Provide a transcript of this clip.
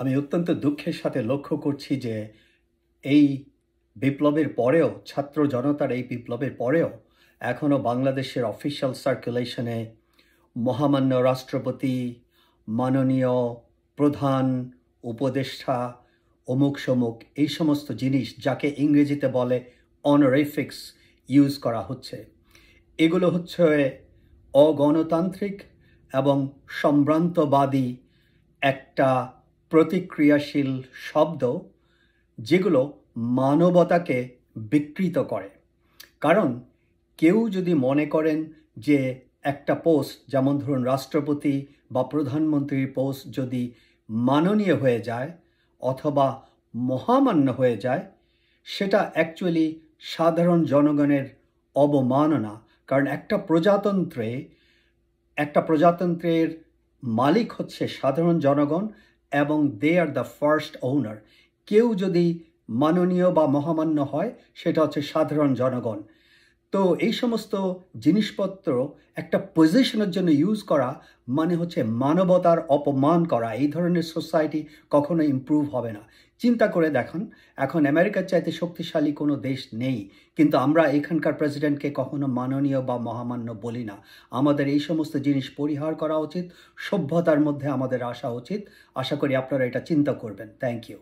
আমি অত্যন্ত দুঃখের সাথে লক্ষ্য করছি যে এই বিপ্লবের পরেও ছাত্র জনতার এই বিপ্লবের পরেও এখনও বাংলাদেশের অফিসিয়াল সার্কুলেশনে মহামান্য রাষ্ট্রপতি মাননীয় প্রধান উপদেষ্টা অমুক সমুক এই সমস্ত জিনিস যাকে ইংরেজিতে বলে অনরেফিক্স ইউজ করা হচ্ছে এগুলো হচ্ছে অগণতান্ত্রিক এবং সম্ভ্রান্তবাদী একটা প্রতিক্রিয়াশীল শব্দ যেগুলো মানবতাকে বিকৃত করে কারণ কেউ যদি মনে করেন যে একটা পোস্ট যেমন ধরুন রাষ্ট্রপতি বা প্রধানমন্ত্রীর পোস্ট যদি মাননীয় হয়ে যায় অথবা মহামান্য হয়ে যায় সেটা অ্যাকচুয়ালি সাধারণ জনগণের অবমাননা কারণ একটা প্রজাতন্ত্রে একটা প্রজাতন্ত্রের মালিক হচ্ছে সাধারণ জনগণ এবং দে আর দ্য ফার্স্ট ওনার কেউ যদি মাননীয় বা মহামান্য হয় সেটা হচ্ছে সাধারণ জনগণ তো এই সমস্ত জিনিসপত্র একটা পজিশনের জন্য ইউজ করা মানে হচ্ছে মানবতার অপমান করা এই ধরনের সোসাইটি কখনো ইম্প্রুভ হবে না চিন্তা করে দেখুন এখন আমেরিকার চাইতে শক্তিশালী কোনো দেশ নেই কিন্তু আমরা এখানকার প্রেসিডেন্টকে কখনো মাননীয় বা মহামান্য বলি না আমাদের এই সমস্ত জিনিস পরিহার করা উচিত সভ্যতার মধ্যে আমাদের আসা উচিত আশা করি আপনারা এটা চিন্তা করবেন থ্যাংক ইউ